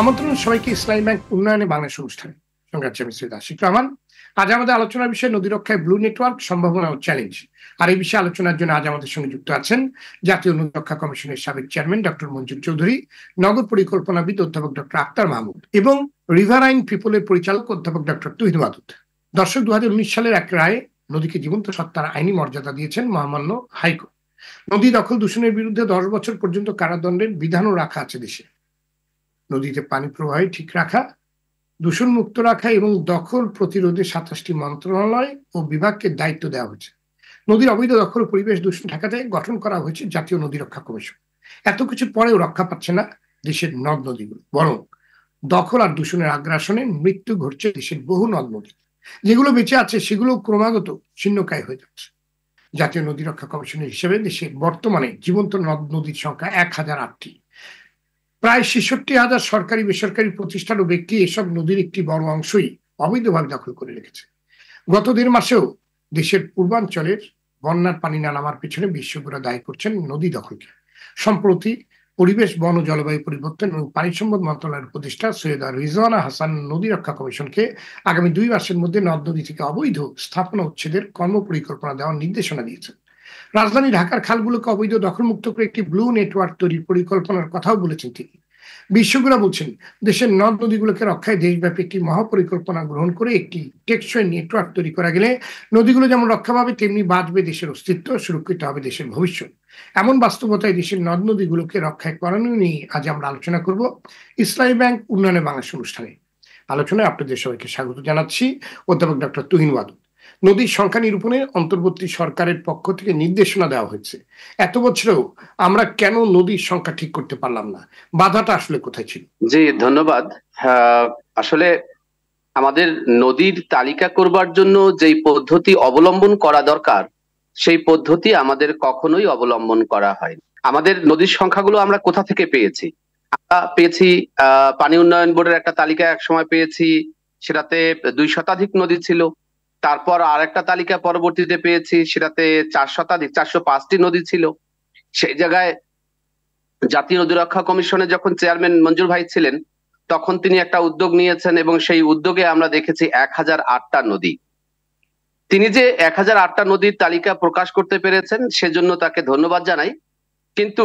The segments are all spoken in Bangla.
আমন্ত্রণ সবাইকে ইসলামী ব্যাংক উন্নয়নে বাংলাদেশ অনুষ্ঠানে আছে মিশ্রী দাস রহমান আজ আমাদের আলোচনার বিষয়ে নদী রক্ষায় ব্লু নেটওয়ার্ক সম্ভাবনা ও চ্যালেঞ্জ আর এই বিষয়ে আলোচনার জন্য আজ আমাদের সঙ্গে যুক্ত আছেন জাতীয় নদী রক্ষা কমিশনের সাবেক চেয়ারম্যান ডক্টর মঞ্জুর চৌধুরী নগর পরিকল্পনাবিদ অধ্যাপক ডক্টর আক্তার মাহমুদ এবং রিভার আইন পিপলের পরিচালক অধ্যাপক ডক্টর তুহিদ মাদুদ দর্শক দু সালের এক রায়ে নদীকে জীবন্ত সত্তার আইনি মর্যাদা দিয়েছেন মহামান্য হাইকোর্ট নদী দখল দূষণের বিরুদ্ধে দশ বছর পর্যন্ত কারাদণ্ডের বিধানও রাখা আছে দেশে নদীতে পানি প্রবাহ ঠিক রাখা দূষণ মুক্ত রাখা এবং দখল প্রতিরোধে সাতাশটি মন্ত্রণালয় ও বিভাগকে দায়িত্ব দেওয়া হয়েছে নদীর অবৈধ দখল পরিবেশ দূষণ ঠেকাতে গঠন করা হয়েছে জাতীয় নদী রক্ষা কমিশন এত কিছু পরেও রক্ষা পাচ্ছে না দেশের নদ নদীগুলো বরং দখল আর দূষণের আগ্রাসনে মৃত্যু ঘটছে দেশের বহু নদ নদী যেগুলো বেঁচে আছে সেগুলো ক্রমাগত ছিন্নকায় হয়ে যাচ্ছে জাতীয় নদী রক্ষা কমিশনের হিসেবে দেশের বর্তমানে জীবন্ত নদ নদীর সংখ্যা এক হাজার আটটি প্রায় ছেষট্টি হাজার সরকারি বেসরকারি প্রতিষ্ঠান ও ব্যক্তি এসব নদীর একটি বড় অংশই অবৈধভাবে দখল করে রেখেছে গত দেড় মাসেও দেশের পূর্বাঞ্চলের বন্যার পানি না নামার পেছনে বিশেষজ্ঞরা দায়ী করছেন নদী দখলকে সম্প্রতি পরিবেশ বন ও জলবায়ু পরিবর্তন এবং পানি সম্পদ মন্ত্রণালয়ের উপদেষ্টা সৈয়দা রিজওয়ানা হাসান নদী রক্ষা কমিশনকে আগামী দুই মাসের মধ্যে নদ নদী থেকে অবৈধ স্থাপনা উচ্ছেদের কর্ম পরিকল্পনা দেওয়ার নির্দেশনা দিয়েছেন রাজধানী ঢাকার খালগুলোকে অবৈধ দখলমুক্ত করে একটি ব্লু নেটওয়ার্ক তৈরির পরিকল্পনার কথাও বলেছেন তিনি বিশ্বগুলা বলছেন দেশের নদ নদীগুলোকে রক্ষায় দেশব্যাপী একটি মহাপরিকল্পনা গ্রহণ করে একটি টেকসই নেটওয়ার্ক তৈরি করা গেলে নদীগুলো যেমন রক্ষা পাবে তেমনি বাঁচবে দেশের অস্তিত্ব সুরক্ষিত হবে দেশের ভবিষ্যৎ এমন বাস্তবতায় দেশের নদ নদীগুলোকে রক্ষায় করানো নিয়ে আজ আমরা আলোচনা করব ইসলামী ব্যাংক উন্নয়নে বাংলাদেশ অনুষ্ঠানে আলোচনায় আপনাদের সবাইকে স্বাগত জানাচ্ছি অধ্যাপক ডক্টর তুহিন ওয়াদু নদীর সংখ্যা নিরূপণে অন্তর্বর্তী সরকারের পক্ষ থেকে নির্দেশনা দেওয়া হয়েছে এত বছরেও আমরা কেন নদীর সংখ্যা ঠিক করতে পারলাম না বাধাটা আসলে কোথায় ছিল জি ধন্যবাদ আসলে আমাদের নদীর তালিকা করবার জন্য যেই পদ্ধতি অবলম্বন করা দরকার সেই পদ্ধতি আমাদের কখনোই অবলম্বন করা হয় আমাদের নদীর সংখ্যাগুলো আমরা কোথা থেকে পেয়েছি আমরা পেয়েছি পানি উন্নয়ন বোর্ডের একটা তালিকা এক সময় পেয়েছি সেটাতে দুই শতাধিক নদী ছিল তারপর আর একটা তালিকা পরবর্তীতে পেয়েছি সেটাতে চার শতাধিক চারশো পাঁচটি নদী ছিল সেই জায়গায় জাতীয় নদী রক্ষা কমিশনের যখন চেয়ারম্যান মঞ্জুর ভাই ছিলেন তখন তিনি একটা উদ্যোগ নিয়েছেন এবং সেই উদ্যোগে আমরা দেখেছি এক হাজার আটটা নদী তিনি যে এক হাজার আটটা নদীর তালিকা প্রকাশ করতে পেরেছেন সেজন্য তাকে ধন্যবাদ জানাই কিন্তু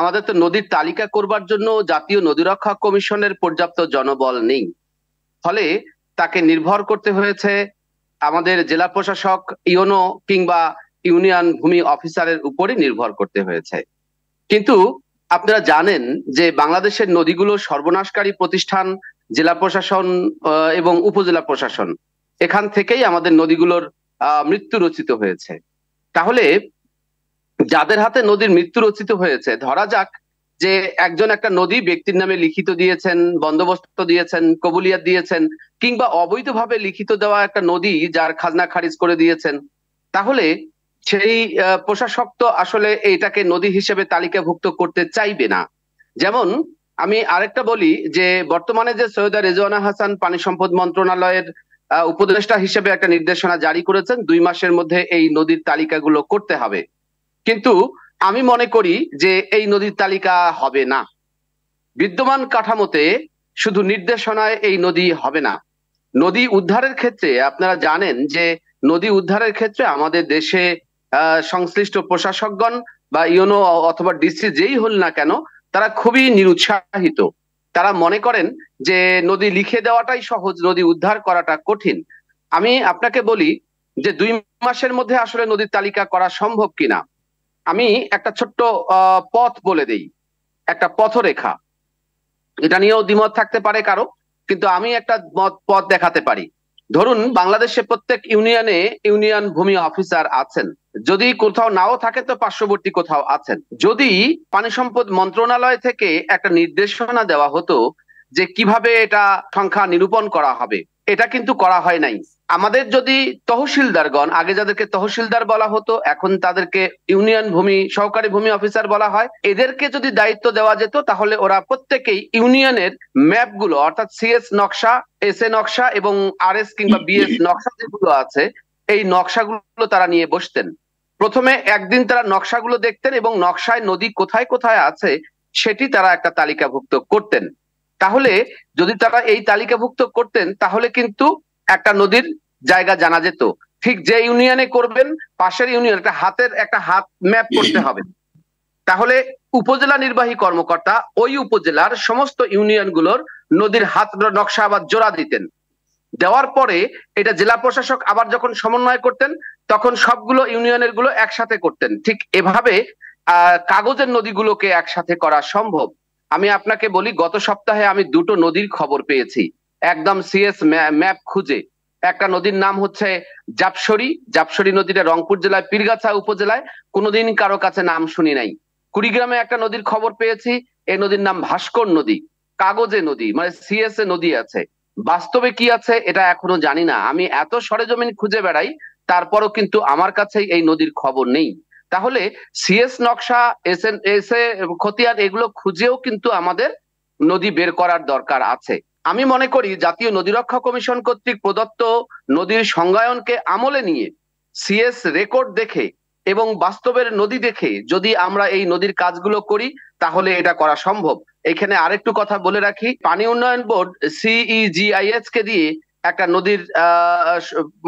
আমাদের তো নদীর তালিকা করবার জন্য জাতীয় নদী রক্ষা কমিশনের পর্যাপ্ত জনবল নেই ফলে তাকে নির্ভর করতে হয়েছে আমাদের জেলা প্রশাসক ইউনো কিংবা ইউনিয়ন ভূমি অফিসারের উপরই নির্ভর করতে হয়েছে কিন্তু আপনারা জানেন যে বাংলাদেশের নদীগুলো সর্বনাশকারী প্রতিষ্ঠান জেলা প্রশাসন এবং উপজেলা প্রশাসন এখান থেকেই আমাদের নদীগুলোর মৃত্যু রচিত হয়েছে তাহলে যাদের হাতে নদীর মৃত্যু রচিত হয়েছে ধরা যাক যে একজন একটা নদী ব্যক্তির নামে লিখিত দিয়েছেন বন্দোবস্ত দিয়েছেন কবুলিয়াত দিয়েছেন কিংবা অবৈধভাবে লিখিত দেওয়া একটা নদী যার খাজনা খারিজ করে দিয়েছেন তাহলে সেই প্রশাসক তো আসলে এটাকে নদী হিসেবে তালিকাভুক্ত করতে চাইবে না যেমন আমি আরেকটা বলি যে বর্তমানে যে সৈয়দা রেজওয়ানা হাসান পানি সম্পদ মন্ত্রণালয়ের উপদেষ্টা হিসেবে একটা নির্দেশনা জারি করেছেন দুই মাসের মধ্যে এই নদীর তালিকাগুলো করতে হবে কিন্তু আমি মনে করি যে এই নদীর তালিকা হবে না বিদ্যমান কাঠামোতে শুধু নির্দেশনায় এই নদী হবে না নদী উদ্ধারের ক্ষেত্রে আপনারা জানেন যে নদী উদ্ধারের ক্ষেত্রে আমাদের দেশে সংশ্লিষ্ট প্রশাসকগণ বা ইউনো অথবা ডিসি যেই হল না কেন তারা খুবই নিরুৎসাহিত তারা মনে করেন যে নদী লিখে দেওয়াটাই সহজ নদী উদ্ধার করাটা কঠিন আমি আপনাকে বলি যে দুই মাসের মধ্যে আসলে নদীর তালিকা করা সম্ভব কিনা আমি একটা ছোট্ট পথ বলে দেই একটা পথরেখা এটা নিয়েও দ্বিমত থাকতে পারে কারো কিন্তু আমি একটা পথ দেখাতে পারি ধরুন বাংলাদেশে প্রত্যেক ইউনিয়নে ইউনিয়ন ভূমি অফিসার আছেন যদি কোথাও নাও থাকে তো পার্শ্ববর্তী কোথাও আছেন যদি পানি সম্পদ মন্ত্রণালয় থেকে একটা নির্দেশনা দেওয়া হতো যে কিভাবে এটা সংখ্যা নিরূপণ করা হবে এটা কিন্তু করা হয় নাই আমাদের যদি তহসিলদারগণ আগে যাদেরকে তহসিলদার বলা হতো এখন তাদেরকে ইউনিয়ন ভূমি সহকারী ভূমি অফিসার বলা হয় এদেরকে যদি দায়িত্ব দেওয়া যেত তাহলে ওরা প্রত্যেকেই ইউনিয়নের ম্যাপগুলো অর্থাৎ সিএস নকশা এস এ নকশা এবং আর এস কিংবা বিএস নকশা যেগুলো আছে এই নকশাগুলো তারা নিয়ে বসতেন প্রথমে একদিন তারা নকশাগুলো দেখতেন এবং নকশায় নদী কোথায় কোথায় আছে সেটি তারা একটা তালিকাভুক্ত করতেন তাহলে যদি তারা এই তালিকাভুক্ত করতেন তাহলে কিন্তু একটা নদীর জায়গা জানা যেত ঠিক যে ইউনিয়নে করবেন পাশের ইউনিয়ন একটা হাতের একটা হাত ম্যাপ করতে হবে তাহলে উপজেলা নির্বাহী কর্মকর্তা ওই উপজেলার সমস্ত ইউনিয়নগুলোর নদীর হাত নকশা আবার জোড়া দিতেন দেওয়ার পরে এটা জেলা প্রশাসক আবার যখন সমন্বয় করতেন তখন সবগুলো ইউনিয়নের গুলো একসাথে করতেন ঠিক এভাবে আহ কাগজের নদীগুলোকে একসাথে করা সম্ভব আমি আপনাকে বলি গত সপ্তাহে আমি দুটো নদীর খবর পেয়েছি একদম সিএস ম্যাপ খুঁজে একটা নদীর নাম হচ্ছে জাপসরি জাপসরি নদীটা রংপুর জেলায় পীরগাছা উপজেলায় কোনোদিন কারো কাছে নাম শুনি নাই কুড়িগ্রামে একটা নদীর খবর পেয়েছি এই নদীর নাম ভাস্কর নদী কাগজে নদী মানে সিএস এ নদী আছে বাস্তবে কি আছে এটা এখনো জানি না আমি এত সরেজমিন খুঁজে বেড়াই তারপরও কিন্তু আমার কাছে এই নদীর খবর নেই তাহলে সিএস নকশা এস এন এস এ খতিয়ান এগুলো খুঁজেও কিন্তু আমাদের নদী বের করার দরকার আছে আমি মনে করি জাতীয় নদী রক্ষা কমিশন কর্তৃক প্রদত্ত নদীর সংজ্ঞায়নকে আমলে নিয়ে সিএস রেকর্ড দেখে এবং বাস্তবের নদী দেখে যদি আমরা এই নদীর কাজগুলো করি তাহলে এটা করা সম্ভব এখানে আরেকটু কথা বলে রাখি পানি উন্নয়ন বোর্ড সিইজিআইএস e কে দিয়ে একটা নদীর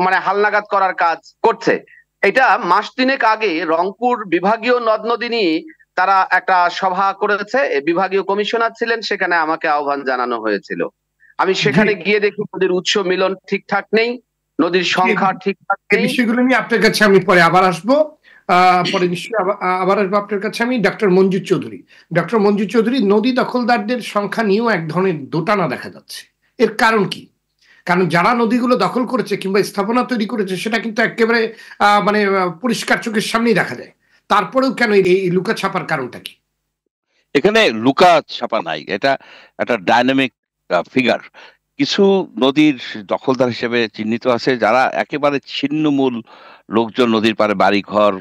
মানে হালনাগাদ করার কাজ করছে এটা মাস তিনেক আগে রংপুর বিভাগীয় নদ নদী নিয়ে তারা একটা সভা করেছে বিভাগীয় কমিশনার ছিলেন সেখানে আমাকে আহ্বান জানানো হয়েছিল আমি সেখানে গিয়ে দেখি নদীর উৎস মিলন ঠিকঠাক নেই নদীর সংখ্যা ঠিকঠাক নেই বিষয়গুলো নিয়ে আপনার কাছে আমি পরে আবার আসবো পরে নিশ্চয়ই আবার আসবো আপনার কাছে আমি ডক্টর মঞ্জু চৌধুরী ডক্টর মঞ্জু চৌধুরী নদী দখলদারদের সংখ্যা নিয়েও এক ধরনের দোটানা দেখা যাচ্ছে এর কারণ কি কারণ যারা নদীগুলো দখল করেছে কিংবা স্থাপনা তৈরি করেছে সেটা কিন্তু একেবারে মানে পরিষ্কার চোখের সামনেই দেখা যায় তারপরেও কেন এই লুকা ছাপার কারণটা কি এখানে লুকা ছাপা নাই এটা একটা ডাইনামিক ফিগার কিছু নদীর দখলদার হিসেবে চিহ্নিত আছে যারা একেবারে ছিন্নমূল লোকজন নদীর পারে বাড়ি ঘর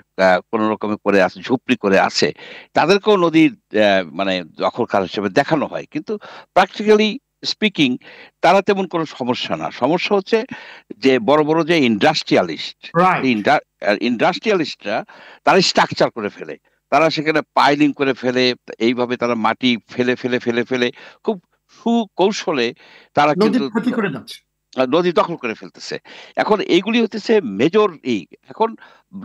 কোন রকমে করে আছে ঝুপড়ি করে আছে তাদেরকেও নদীর মানে দখলকার হিসেবে দেখানো হয় কিন্তু প্র্যাকটিক্যালি স্পিকিং তারা তেমন কোনো সমস্যা না সমস্যা হচ্ছে যে বড় বড় যে ইন্ডাস্ট্রিয়ালিস্ট ইন্ডাস্ট্রিয়ালিস্টরা তারা স্ট্রাকচার করে ফেলে তারা সেখানে পাইলিং করে ফেলে এইভাবে তারা মাটি ফেলে ফেলে ফেলে ফেলে খুব সুকৌশলে তারা কিন্তু নদী দখল করে ফেলতেছে এখন এইগুলি হতেছে মেজর এই এখন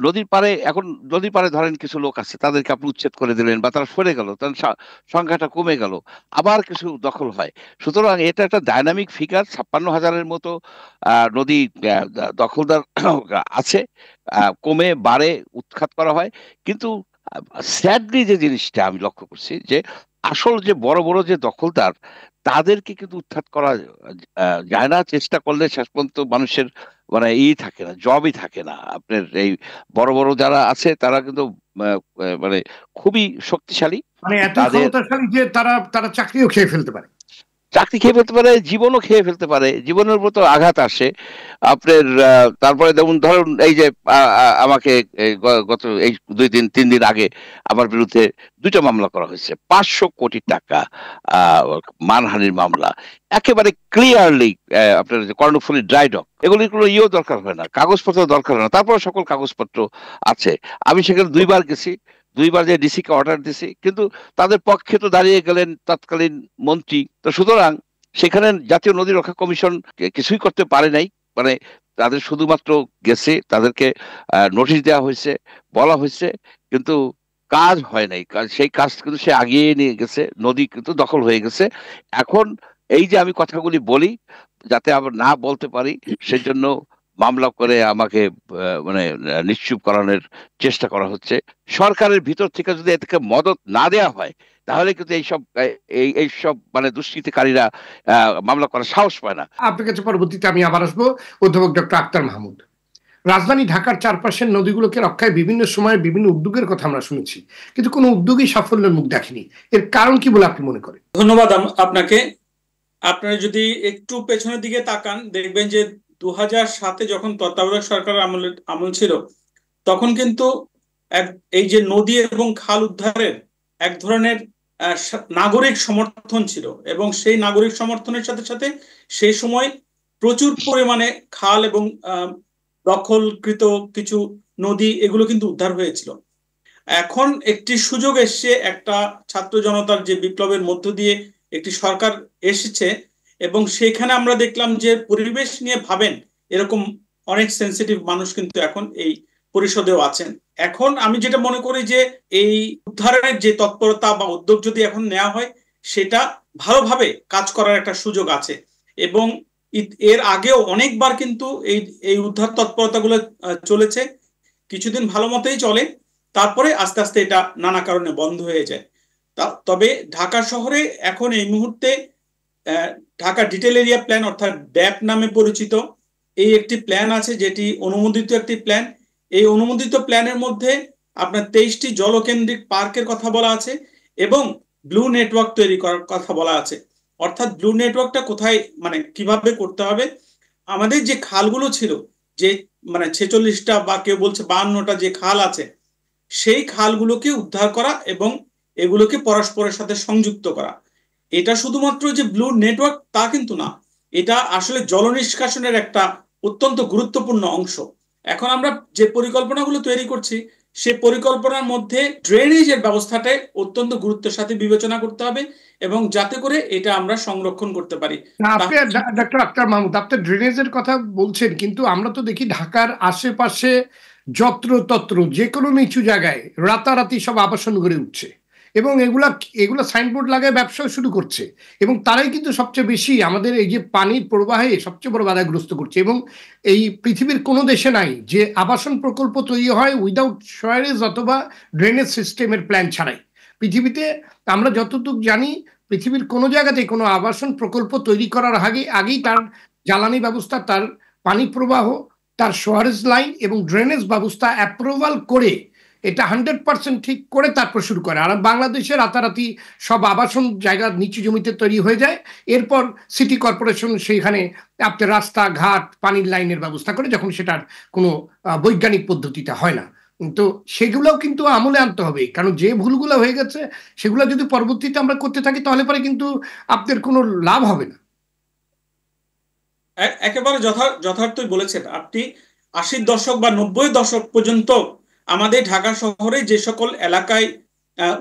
নদীর পারে এখন নদীর পারে ধরেন কিছু লোক আছে তাদেরকে আপনি উচ্ছেদ করে দিলেন বা তারা সরে গেল তার সংখ্যাটা কমে গেল আবার কিছু দখল হয় সুতরাং এটা একটা ডায়নামিক ফিগার ছাপ্পান্ন হাজারের মতো নদী দখলদার আছে কমে বাড়ে উৎখাত করা হয় কিন্তু স্যাডলি যে জিনিসটা আমি লক্ষ্য করছি যে আসল যে বড় বড় যে দখলদার তাদেরকে কিন্তু উত্থাত করা যায় না চেষ্টা করলে শেষ পর্যন্ত মানুষের মানে ই থাকে না জবই থাকে না আপনার এই বড় বড় যারা আছে তারা কিন্তু মানে খুবই শক্তিশালী মানে এত যে তারা তারা চাকরিও খেয়ে ফেলতে পারে চাকরি খেয়ে ফেলতে পারে জীবনও খেয়ে ফেলতে পারে জীবনের উপর তো আঘাত আসে আপনার তারপরে যেমন ধরুন এই যে আমাকে গত এই দুই দিন তিন দিন আগে আমার বিরুদ্ধে দুটো মামলা করা হয়েছে পাঁচশো কোটি টাকা মানহানির মামলা একেবারে ক্লিয়ারলি আপনার কর্ণফুলি ড্রাই ডক এগুলির কোনো ইয়েও দরকার হয় না কাগজপত্র দরকার হয় না তারপরে সকল কাগজপত্র আছে আমি সেখানে দুইবার গেছি দুইবার যে ডিসিকে অর্ডার দিছে কিন্তু তাদের পক্ষে তো দাঁড়িয়ে গেলেন তৎকালীন মন্ত্রী তো সুতরাং সেখানে জাতীয় নদী রক্ষা কমিশন কিছুই করতে পারে নাই মানে তাদের শুধুমাত্র গেছে তাদেরকে নোটিশ দেওয়া হয়েছে বলা হয়েছে কিন্তু কাজ হয় নাই সেই কাজ কিন্তু সে আগিয়ে নিয়ে গেছে নদী কিন্তু দখল হয়ে গেছে এখন এই যে আমি কথাগুলি বলি যাতে আবার না বলতে পারি সেজন্য মামলা করে আমাকে মানে নিশ্চুপ করানোর চেষ্টা করা হচ্ছে সরকারের ভিতর থেকে যদি এটাকে মদত না দেয়া হয় তাহলে কিন্তু এইসব এই এইসব মানে দুষ্কৃতিকারীরা মামলা করার সাহস পায় না আপনার কাছে পরবর্তীতে আমি আবার আসবো অধ্যাপক ডক্টর আক্তার মাহমুদ রাজধানী ঢাকার চারপাশের নদীগুলোকে রক্ষায় বিভিন্ন সময়ে বিভিন্ন উদ্যোগের কথা আমরা শুনেছি কিন্তু কোনো উদ্যোগই সাফল্যের মুখ দেখেনি এর কারণ কি বলে আপনি মনে করেন ধন্যবাদ আপনাকে আপনারা যদি একটু পেছনের দিকে তাকান দেখবেন যে দু হাজার সাতে যখন তত্ত্বাবধায়ক সরকার আমলে আমল ছিল তখন কিন্তু এই যে নদী এবং খাল উদ্ধারের এক ধরনের নাগরিক সমর্থন ছিল এবং সেই নাগরিক সমর্থনের সাথে সাথে সেই সময় প্রচুর পরিমাণে খাল এবং দখলকৃত কিছু নদী এগুলো কিন্তু উদ্ধার হয়েছিল এখন একটি সুযোগ এসছে একটা ছাত্র জনতার যে বিপ্লবের মধ্য দিয়ে একটি সরকার এসেছে এবং সেখানে আমরা দেখলাম যে পরিবেশ নিয়ে ভাবেন এরকম অনেক সেন্সিটিভ মানুষ কিন্তু এখন এই পরিষদেও আছেন এখন আমি যেটা মনে করি যে এই উদ্ধারের যে তৎপরতা বা উদ্যোগ যদি এখন নেওয়া হয় সেটা ভালোভাবে কাজ করার একটা সুযোগ আছে এবং এর আগেও অনেকবার কিন্তু এই এই উদ্ধার তৎপরতাগুলো চলেছে কিছুদিন ভালো মতেই চলে তারপরে আস্তে আস্তে এটা নানা কারণে বন্ধ হয়ে যায় তবে ঢাকা শহরে এখন এই মুহূর্তে ঢাকা ডিটেল এরিয়া প্ল্যান অর্থাৎ ড্যাপ নামে পরিচিত এই একটি প্ল্যান আছে যেটি অনুমোদিত একটি প্ল্যান এই অনুমোদিত প্ল্যানের মধ্যে আপনার তেইশটি জলকেন্দ্রিক পার্কের কথা বলা আছে এবং ব্লু নেটওয়ার্ক তৈরি করার কথা বলা আছে অর্থাৎ ব্লু নেটওয়ার্কটা কোথায় মানে কিভাবে করতে হবে আমাদের যে খালগুলো ছিল যে মানে ছেচল্লিশটা বা কেউ বলছে বাহান্নটা যে খাল আছে সেই খালগুলোকে উদ্ধার করা এবং এগুলোকে পরস্পরের সাথে সংযুক্ত করা এটা শুধুমাত্র যে ব্লু নেটওয়ার্ক তা কিন্তু না এটা আসলে জল নিষ্কাশনের একটা অত্যন্ত গুরুত্বপূর্ণ অংশ এখন আমরা যে পরিকল্পনাগুলো তৈরি করছি সে পরিকল্পনার মধ্যে ড্রেনেজের ব্যবস্থাটা অত্যন্ত গুরুত্বের সাথে বিবেচনা করতে হবে এবং যাতে করে এটা আমরা সংরক্ষণ করতে পারি ডাক্তার আক্তার মাহমুদ ড্রেনেজের কথা বলছেন কিন্তু আমরা তো দেখি ঢাকার আশেপাশে যত্রতত্র যে কোনো নিচু জায়গায় রাতারাতি সব আবাসন গড়ে উঠছে এবং এগুলা এগুলো সাইনবোর্ড লাগায় ব্যবসাও শুরু করছে এবং তারাই কিন্তু সবচেয়ে বেশি আমাদের এই যে পানির প্রবাহে সবচেয়ে বড় বাধাগ্রস্ত করছে এবং এই পৃথিবীর কোনো দেশে নাই যে আবাসন প্রকল্প তৈরি হয় উইদাউট সয়ারেজ অথবা ড্রেনেজ সিস্টেমের প্ল্যান ছাড়াই পৃথিবীতে আমরা যতটুকু জানি পৃথিবীর কোনো জায়গাতে কোনো আবাসন প্রকল্প তৈরি করার আগে আগেই তার জ্বালানি ব্যবস্থা তার পানি প্রবাহ তার সোয়ারেজ লাইন এবং ড্রেনেজ ব্যবস্থা অ্যাপ্রুভাল করে এটা হান্ড্রেড পার্সেন্ট ঠিক করে তারপর শুরু করে আর বাংলাদেশে রাতারাতি সব আবাসন জায়গা নিচু জমিতে তৈরি হয়ে যায় এরপর সিটি কর্পোরেশন সেইখানে আপনার রাস্তা ঘাট পানির লাইনের ব্যবস্থা করে যখন সেটার কোনো বৈজ্ঞানিক পদ্ধতিতে হয় না তো সেগুলোও কিন্তু আমলে আনতে হবে কারণ যে ভুলগুলো হয়ে গেছে সেগুলো যদি পরবর্তীতে আমরা করতে থাকি তাহলে পরে কিন্তু আপনাদের কোনো লাভ হবে না একেবারে যথার্থই বলেছেন আপনি আশির দশক বা নব্বই দশক পর্যন্ত আমাদের ঢাকা শহরে যে সকল এলাকায়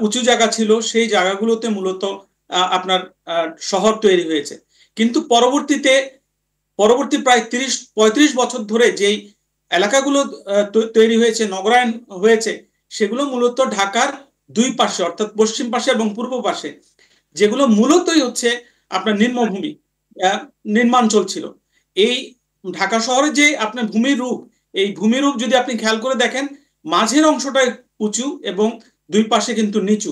উঁচু জায়গা ছিল সেই জায়গাগুলোতে মূলত আপনার শহর তৈরি হয়েছে কিন্তু পরবর্তীতে পরবর্তী প্রায় তিরিশ পঁয়ত্রিশ বছর ধরে যেই এলাকাগুলো তৈরি হয়েছে নগরায়ণ হয়েছে সেগুলো মূলত ঢাকার দুই পাশে অর্থাৎ পশ্চিম পাশে এবং পূর্ব পাশে যেগুলো মূলতই হচ্ছে আপনার নিম্নভূমি নির্মাঞ্চল ছিল এই ঢাকা শহরে যে আপনার ভূমির রূপ এই ভূমির রূপ যদি আপনি খেয়াল করে দেখেন মাঝের অংশটা উঁচু এবং দুই পাশে কিন্তু নিচু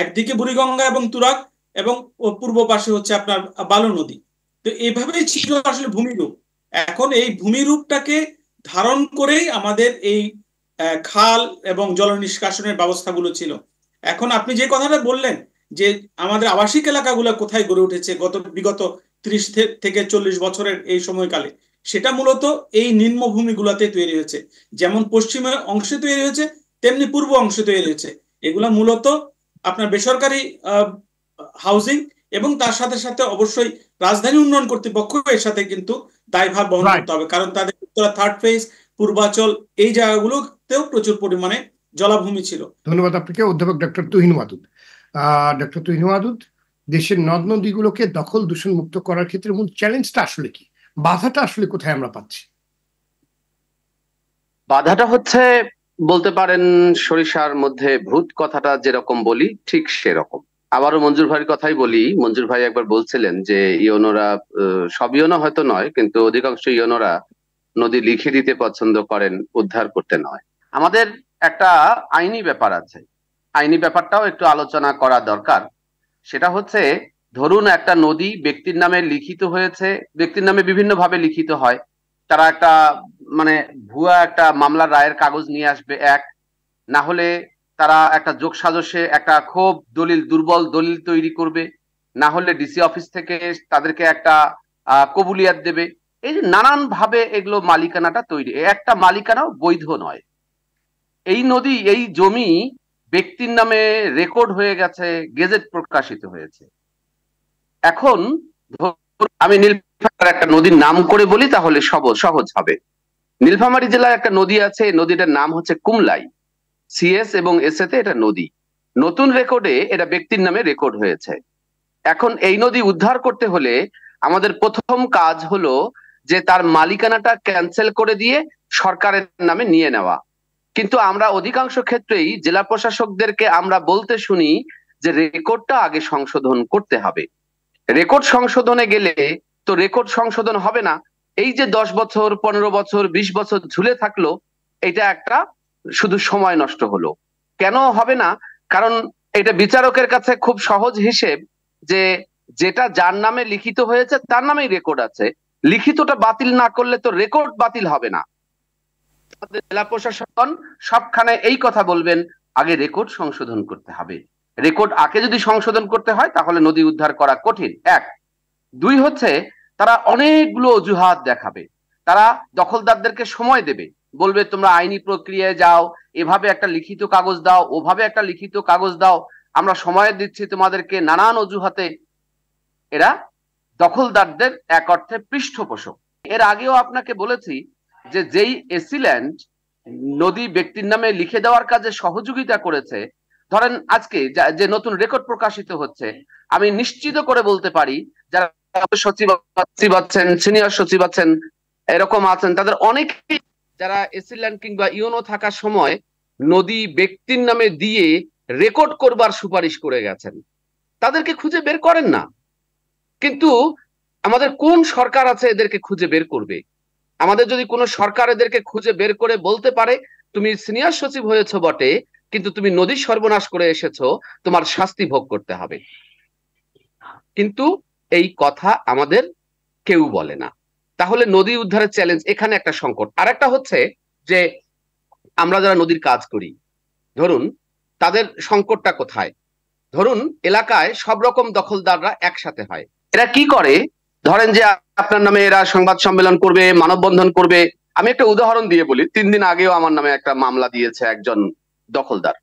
একদিকে বুড়িগঙ্গা এবং তুরাক এবং পূর্ব পাশে হচ্ছে আপনার বালু নদী তো এইভাবেই ছিল আসলে ভূমিরূপ এখন এই ভূমিরূপটাকে ধারণ করেই আমাদের এই খাল এবং জল নিষ্কাশনের ব্যবস্থাগুলো ছিল এখন আপনি যে কথাটা বললেন যে আমাদের আবাসিক এলাকাগুলো কোথায় গড়ে উঠেছে গত বিগত ত্রিশ থেকে চল্লিশ বছরের এই সময়কালে সেটা মূলত এই নিম্নভূমিগুলোতে তৈরি হয়েছে যেমন পশ্চিমে অংশে তৈরি হয়েছে তেমনি পূর্ব অংশে তৈরি হয়েছে এগুলা মূলত আপনার বেসরকারি হাউজিং এবং তার সাথে সাথে অবশ্যই রাজধানী উন্নয়ন কর্তৃপক্ষ এর সাথে কিন্তু দায়ভার বহন করতে হবে কারণ তাদের উত্তরা থার্ড ফেজ পূর্বাচল এই জায়গাগুলোতেও প্রচুর পরিমাণে জলাভূমি ছিল ধন্যবাদ আপনাকে অধ্যাপক ডক্টর তুহিন মাদুদ ডক্টর তুহিন মাদুদ দেশের নদ নদীগুলোকে দখল দূষণ মুক্ত করার ক্ষেত্রে মূল চ্যালেঞ্জটা আসলে কি বাধাটা আসলে কোথায় আমরা পাচ্ছি বাধাটা হচ্ছে বলতে পারেন সরিষার মধ্যে ভূত কথাটা যেরকম বলি ঠিক সেরকম আবারও মঞ্জুর ভাইয়ের কথাই বলি মঞ্জুর ভাই একবার বলছিলেন যে ইয়নোরা সব ইয়নো হয়তো নয় কিন্তু অধিকাংশ ইয়নোরা নদী লিখে দিতে পছন্দ করেন উদ্ধার করতে নয় আমাদের একটা আইনি ব্যাপার আছে আইনি ব্যাপারটাও একটু আলোচনা করা দরকার সেটা হচ্ছে ধরুন একটা নদী ব্যক্তির নামে লিখিত হয়েছে ব্যক্তির নামে বিভিন্ন ভাবে লিখিত হয় তারা একটা মানে ভুয়া একটা মামলার রায়ের কাগজ নিয়ে আসবে এক না হলে তারা একটা যোগ সাজসে একটা খুব দলিল দুর্বল দলিল তৈরি করবে না হলে ডিসি অফিস থেকে তাদেরকে একটা কবুলিয়াত দেবে এই যে নানান ভাবে এগুলো মালিকানাটা তৈরি একটা মালিকানাও বৈধ নয় এই নদী এই জমি ব্যক্তির নামে রেকর্ড হয়ে গেছে গেজেট প্রকাশিত হয়েছে এখন আমি নীলফামারি একটা নদীর নাম করে বলি তাহলে সহজ হবে নীলফামারী জেলায় একটা নদী আছে নদীটার নাম হচ্ছে কুমলাই সিএস এবং এতে এটা নদী নতুন রেকর্ডে এটা ব্যক্তির নামে রেকর্ড হয়েছে এখন এই নদী উদ্ধার করতে হলে আমাদের প্রথম কাজ হলো যে তার মালিকানাটা ক্যান্সেল করে দিয়ে সরকারের নামে নিয়ে নেওয়া কিন্তু আমরা অধিকাংশ ক্ষেত্রেই জেলা প্রশাসকদেরকে আমরা বলতে শুনি যে রেকর্ডটা আগে সংশোধন করতে হবে রেকর্ড সংশোধনে গেলে তো রেকর্ড সংশোধন হবে না এই যে দশ বছর পনেরো বছর বিশ বছর ঝুলে থাকলো এটা একটা শুধু সময় নষ্ট হলো কেন হবে না কারণ এটা বিচারকের কাছে খুব সহজ হিসেব যে যেটা যার নামে লিখিত হয়েছে তার নামেই রেকর্ড আছে লিখিতটা বাতিল না করলে তো রেকর্ড বাতিল হবে না জেলা প্রশাসন সবখানে এই কথা বলবেন আগে রেকর্ড সংশোধন করতে হবে রেকর্ড আকে যদি সংশোধন করতে হয় তাহলে নদী উদ্ধার করা কঠিন এক দুই হচ্ছে তারা অনেকগুলো অজুহাত দেখাবে তারা দখলদারদেরকে সময় দেবে বলবে তোমরা আইনি প্রক্রিয়ায় যাও এভাবে একটা লিখিত কাগজ দাও ওভাবে একটা লিখিত কাগজ দাও আমরা সময় দিচ্ছি তোমাদেরকে নানান অজুহাতে এরা দখলদারদের এক অর্থে পৃষ্ঠপোষক এর আগেও আপনাকে বলেছি যে যেই এসিল্যান্ড নদী ব্যক্তির নামে লিখে দেওয়ার কাজে সহযোগিতা করেছে ধরেন আজকে যে নতুন রেকর্ড প্রকাশিত হচ্ছে আমি নিশ্চিত করে বলতে পারি যারা সচিব সচিব আছেন সিনিয়র সচিব আছেন এরকম আছেন তাদের অনেকেই যারা এসিল্যান্ড কিংবা ইউনো থাকার সময় নদী ব্যক্তির নামে দিয়ে রেকর্ড করবার সুপারিশ করে গেছেন তাদেরকে খুঁজে বের করেন না কিন্তু আমাদের কোন সরকার আছে এদেরকে খুঁজে বের করবে আমাদের যদি কোনো সরকার এদেরকে খুঁজে বের করে বলতে পারে তুমি সিনিয়র সচিব হয়েছ বটে কিন্তু তুমি নদীর সর্বনাশ করে এসেছো তোমার শাস্তি ভোগ করতে হবে কিন্তু এই কথা আমাদের কেউ বলে না তাহলে নদী উদ্ধারের চ্যালেঞ্জ এখানে একটা সংকট আর একটা হচ্ছে যে আমরা যারা নদীর কাজ করি ধরুন তাদের সংকটটা কোথায় ধরুন এলাকায় সব রকম দখলদাররা একসাথে হয় এরা কি করে ধরেন যে আপনার নামে এরা সংবাদ সম্মেলন করবে মানববন্ধন করবে আমি একটা উদাহরণ দিয়ে বলি তিন দিন আগেও আমার নামে একটা মামলা দিয়েছে একজন দখলদার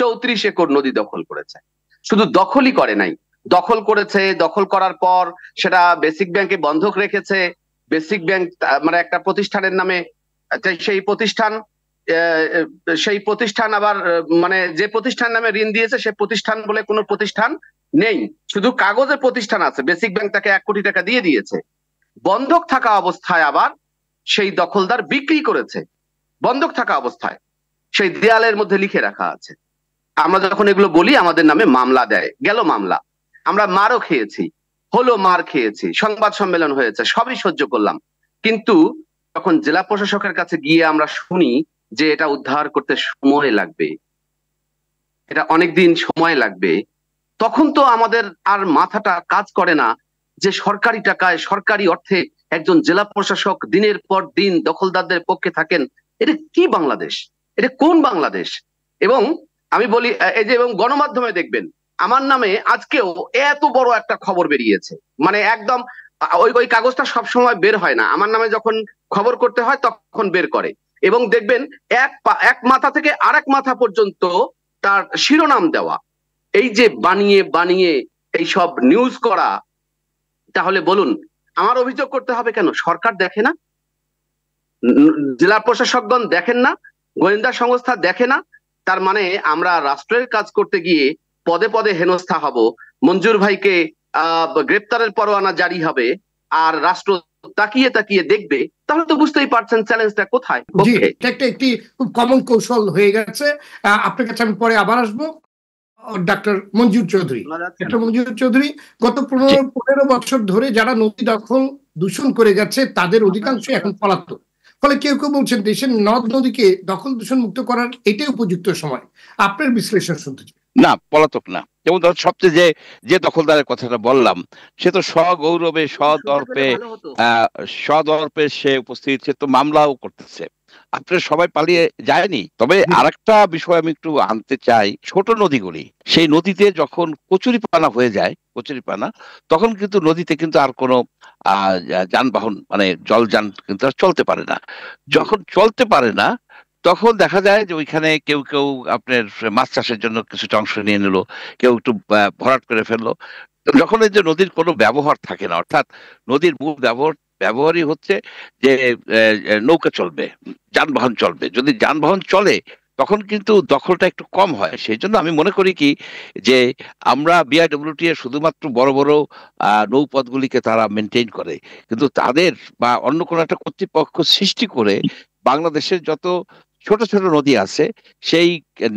চৌত্রিশ একর নদী দখল করেছে শুধু দখলই করে নাই দখল করেছে দখল করার পর সেটা বেসিক ব্যাংকে বন্ধক রেখেছে বেসিক ব্যাংক মানে একটা প্রতিষ্ঠানের নামে সেই প্রতিষ্ঠান সেই প্রতিষ্ঠান আবার মানে যে প্রতিষ্ঠান নামে ঋণ দিয়েছে সে প্রতিষ্ঠান বলে কোনো প্রতিষ্ঠান নেই শুধু কাগজে প্রতিষ্ঠান আছে বেসিক ব্যাংক তাকে এক কোটি টাকা দিয়ে দিয়েছে বন্ধক থাকা অবস্থায় আবার সেই দখলদার বিক্রি করেছে বন্ধক থাকা অবস্থায় সেই দেয়ালের মধ্যে লিখে রাখা আছে আমরা যখন এগুলো বলি আমাদের নামে মামলা দেয় গেল মামলা আমরা মারও খেয়েছি হলো মার খেয়েছি সংবাদ সম্মেলন হয়েছে সবই সহ্য করলাম কিন্তু যখন জেলা প্রশাসকের কাছে গিয়ে আমরা শুনি যে এটা উদ্ধার করতে সময় লাগবে এটা অনেকদিন সময় লাগবে তখন তো আমাদের আর মাথাটা কাজ করে না যে সরকারি টাকায় সরকারি অর্থে একজন জেলা প্রশাসক দিনের পর দিন দখলদারদের পক্ষে থাকেন এটা কি বাংলাদেশ এটা কোন বাংলাদেশ এবং আমি বলি এই যে এবং গণমাধ্যমে দেখবেন আমার নামে আজকেও এত বড় একটা খবর বেরিয়েছে মানে একদম ওই ওই কাগজটা সব সময় বের হয় না আমার নামে যখন খবর করতে হয় তখন বের করে এবং দেখবেন এক এক মাথা থেকে আর এক মাথা পর্যন্ত তার শিরোনাম দেওয়া এই যে বানিয়ে বানিয়ে এই সব নিউজ করা তাহলে বলুন আমার অভিযোগ করতে হবে কেন সরকার দেখে না জেলা প্রশাসকগণ দেখেন না গোয়েন্দা সংস্থা দেখে না তার মানে আমরা রাষ্ট্রের কাজ করতে গিয়ে পদে পদে হেনস্থা হব মঞ্জুর ভাইকে গ্রেপ্তারের পরোয়ানা জারি হবে আর রাষ্ট্র তাকিয়ে তাকিয়ে দেখবে তাহলে তো বুঝতেই পারছেন চ্যালেঞ্জটা কোথায় একটা একটি খুব কমন কৌশল হয়ে গেছে আপনার কাছে আমি পরে আবার আসবো ডাক্তার মঞ্জুর চৌধুরী ডাক্তার মঞ্জুর চৌধুরী গত পনেরো পনেরো বছর ধরে যারা নদী দখল দূষণ করে গেছে তাদের আচ্ছা, অধিকাংশ আচ্ছা। এখন পলাতক ফলে কেউ কেউ বলছেন দেশের নদ নদীকে দখল দূষণ মুক্ত করার এটাই উপযুক্ত সময় আপনার বিশ্লেষণ শুনতে না পলাতক না যেমন ধর সবচেয়ে যে যে দখলদারের কথাটা বললাম সে তো স্বগৌরবে স্বদর্পে স্বদর্পে সে উপস্থিত সে তো মামলাও করতেছে আপনার সবাই পালিয়ে যায়নি তবে আরেকটা বিষয় আমি একটু আনতে চাই ছোট নদীগুলি সেই নদীতে যখন কচুরিপানা হয়ে যায় কচুরিপানা তখন কিন্তু নদীতে কিন্তু আর কোনো যানবাহন মানে জল যান কিন্তু আর চলতে পারে না যখন চলতে পারে না তখন দেখা যায় যে ওইখানে কেউ কেউ আপনার মাছ চাষের জন্য কিছুটা অংশ নিয়ে নিল কেউ একটু ভরাট করে ফেললো যখন এই যে নদীর কোনো ব্যবহার থাকে না অর্থাৎ নদীর মূল ব্যবহার ব্যবহারই হচ্ছে যে নৌকা চলবে যানবাহন চলবে যদি যানবাহন চলে তখন কিন্তু দখলটা একটু কম হয় সেই জন্য আমি মনে করি কি যে আমরা বিআইডব্লিউটি এর শুধুমাত্র বড় বড় নৌপথগুলিকে তারা মেনটেন করে কিন্তু তাদের বা অন্য কোনো একটা কর্তৃপক্ষ সৃষ্টি করে বাংলাদেশের যত ছোট ছোট নদী আছে সেই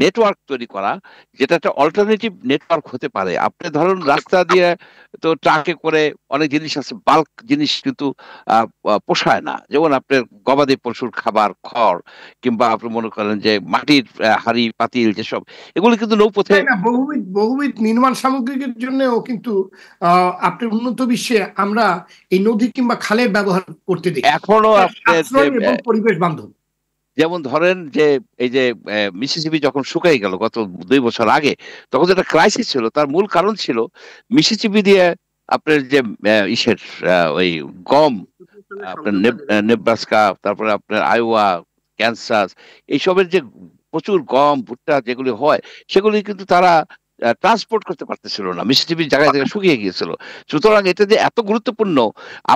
নেটওয়ার্ক তৈরি করা যেটা একটা অল্টারনেটিভ নেটওয়ার্ক হতে পারে আপনি ধরুন রাস্তা দিয়ে তো ট্রাকে করে অনেক জিনিস আছে বাল্ক জিনিস কিন্তু পোষায় না যেমন আপনার গবাদি পশুর খাবার খড় কিংবা আপনি মনে করেন যে মাটির হাড়ি পাতিল যেসব এগুলো কিন্তু নৌপথে বহুবিধ বহুবিধ নির্মাণ সামগ্রিকের জন্যও কিন্তু আপনার উন্নত বিশ্বে আমরা এই নদী কিংবা খালের ব্যবহার করতে দিই এখনো পরিবেশ বান্ধব যেমন ধরেন যে এই যে মিসিসিপি যখন শুকাই গেল গত দুই বছর আগে তখন যেটা ক্রাইসিস ছিল তার মূল কারণ ছিল মিসিসিপি দিয়ে আপনার যে ইসের ওই গম আপনার নেব্রাসকা তারপরে আপনার আইওয়া ক্যান্সাস এইসবের যে প্রচুর গম ভুট্টা যেগুলি হয় সেগুলি কিন্তু তারা ট্রান্সপোর্ট করতে পারতেছিল না মিসিসিপির জায়গায় থেকে শুকিয়ে গিয়েছিল সুতরাং এটা যে এত গুরুত্বপূর্ণ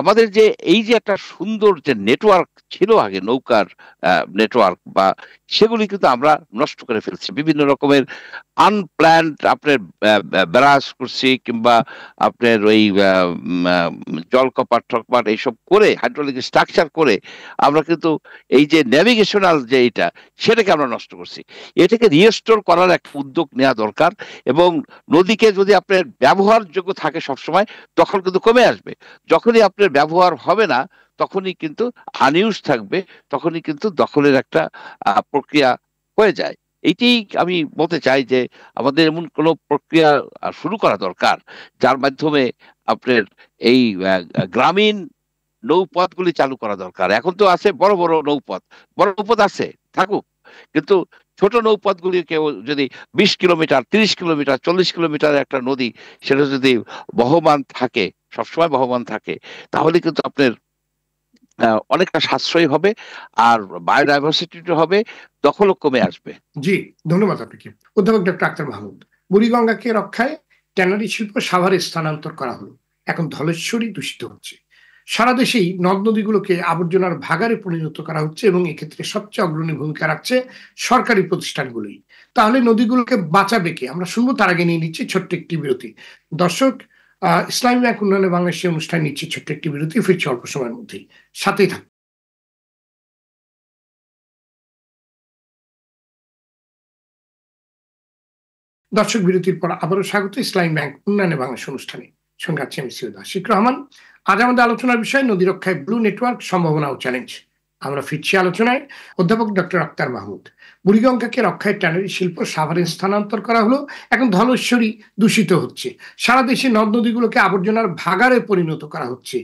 আমাদের যে এই যে একটা সুন্দর যে নেটওয়ার্ক ছিল আগে নৌকার নেটওয়ার্ক বা সেগুলি কিন্তু আমরা নষ্ট করে ফেলছি বিভিন্ন রকমের আনপ্ল্যান্ড আপনার ব্যারাজ করছি কিংবা আপনার ওই জল কপাট ঠকপাট এইসব করে হাইড্রোলিক স্ট্রাকচার করে আমরা কিন্তু এই যে ন্যাভিগেশনাল যে এটা সেটাকে আমরা নষ্ট করছি এটাকে রিস্টোর করার একটা উদ্যোগ নেওয়া দরকার এবং নদীকে যদি আপনার ব্যবহারযোগ্য থাকে সবসময় তখন কিন্তু কমে আসবে যখনই আপনার ব্যবহার হবে না তখনই কিন্তু আনিউজ থাকবে তখনই কিন্তু দখলের একটা প্রক্রিয়া হয়ে যায় এটি আমি বলতে চাই যে আমাদের এমন কোনো প্রক্রিয়া শুরু করা দরকার যার মাধ্যমে আপনার এই গ্রামীণ নৌপথগুলি চালু করা দরকার এখন তো আছে বড় বড় নৌপথ বড় নৌপথ আছে থাকুক কিন্তু ছোট কেউ যদি বিশ কিলোমিটার তিরিশ কিলোমিটার চল্লিশ কিলোমিটার একটা নদী সেটা যদি বহমান থাকে সবসময় বহমান থাকে তাহলে কিন্তু আপনার অনেকটা সাশ্রয়ী হবে আর বায়োডাইভার্সিটি হবে দখল কমে আসবে জি ধন্যবাদ আপনাকে অধ্যাপক ডক্টর আক্তার মাহমুদ বুড়িগঙ্গাকে রক্ষায় ট্যানারি শিল্প সাভারে স্থানান্তর করা হলো এখন ধলেশ্বরী দূষিত হচ্ছে সারা দেশেই নদ নদীগুলোকে আবর্জনার ভাগারে পরিণত করা হচ্ছে এবং এক্ষেত্রে সবচেয়ে অগ্রণী ভূমিকা রাখছে সরকারি প্রতিষ্ঠানগুলোই তাহলে নদীগুলোকে বাঁচাবে কে আমরা শুনবো তার আগে নিয়ে নিচ্ছি ছোট্ট একটি বিরতি দর্শক আহ ইসলামী ব্যাংক উন্নয়নে বাংলাদেশে অনুষ্ঠান নিচ্ছি ছোট্ট একটি বিরতি ফিরছে অল্প সময়ের মধ্যেই সাথেই থাক দর্শক বিরতির পর আবারও স্বাগত ইসলাম ব্যাংক উন্নয়নে বাংলাদেশ অনুষ্ঠানে সঙ্গে আছি আমি সৈয়দ আশিক রহমান আজ আমাদের আলোচনার বিষয় নদী রক্ষায় ব্লু নেটওয়ার্ক সম্ভাবনা ও চ্যালেঞ্জ আমরা ফিরছি আলোচনায় অধ্যাপক ডক্টর আক্তার মাহমুদ বুড়িগঙ্গাকে রক্ষায় ট্যানারি শিল্প সাভারে স্থানান্তর করা হলো এখন ধলেশ্বরী দূষিত হচ্ছে সারা দেশে নদ নদীগুলোকে আবর্জনার ভাগারে পরিণত করা হচ্ছে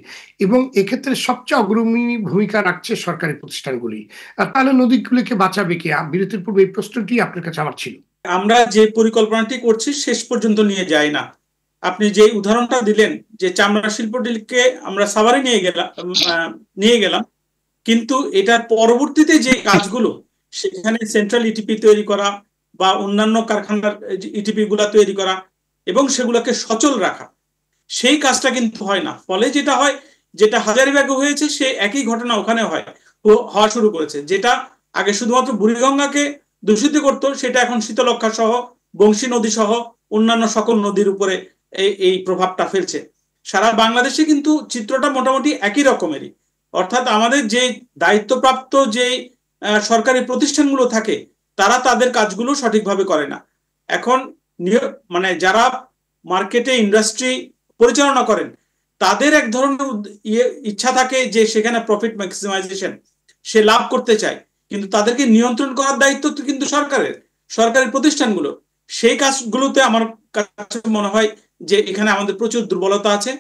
এবং এক্ষেত্রে সবচেয়ে অগ্রণী ভূমিকা রাখছে সরকারি প্রতিষ্ঠানগুলি তাহলে নদীগুলিকে বাঁচাবে কি বিরতির পূর্বে এই প্রশ্নটি আপনার কাছে আমার ছিল আমরা যে পরিকল্পনাটি করছি শেষ পর্যন্ত নিয়ে যায় না আপনি যে উদাহরণটা দিলেন যে চামড়া শিল্পটিকে আমরা সাভারে নিয়ে গেলাম নিয়ে গেলাম কিন্তু এটার পরবর্তীতে যে কাজগুলো সেখানে সেন্ট্রাল ইটিপি e তৈরি করা বা অন্যান্য কারখানার ইটিপি e গুলা তৈরি করা এবং সেগুলোকে সচল রাখা সেই কাজটা কিন্তু হয় না ফলে যেটা হয় যেটা হাজারিবাগে হয়েছে সে একই ঘটনা ওখানে হয় হওয়া শুরু করেছে যেটা আগে শুধুমাত্র বুড়িগঙ্গাকে দূষিত করত সেটা এখন শীতলক্ষা সহ বংশী নদী সহ অন্যান্য সকল নদীর উপরে এই এই প্রভাবটা ফেলছে সারা বাংলাদেশে কিন্তু চিত্রটা মোটামুটি একই রকমেরই অর্থাৎ আমাদের যে দায়িত্বপ্রাপ্ত যে সরকারি প্রতিষ্ঠানগুলো থাকে তারা তাদের কাজগুলো সঠিকভাবে করে না এখন মানে যারা মার্কেটে ইন্ডাস্ট্রি পরিচালনা করেন তাদের এক ধরনের ইয়ে, ইচ্ছা থাকে যে সেখানে প্রফিট ম্যাক্সিমাইজেশন সে লাভ করতে চায় কিন্তু তাদেরকে নিয়ন্ত্রণ করার দায়িত্ব কিন্তু সরকারের সরকারি প্রতিষ্ঠানগুলো সেই কাজগুলোতে আমার কাছে মনে হয় যে এখানে আমাদের প্রচুর দুর্বলতা আছে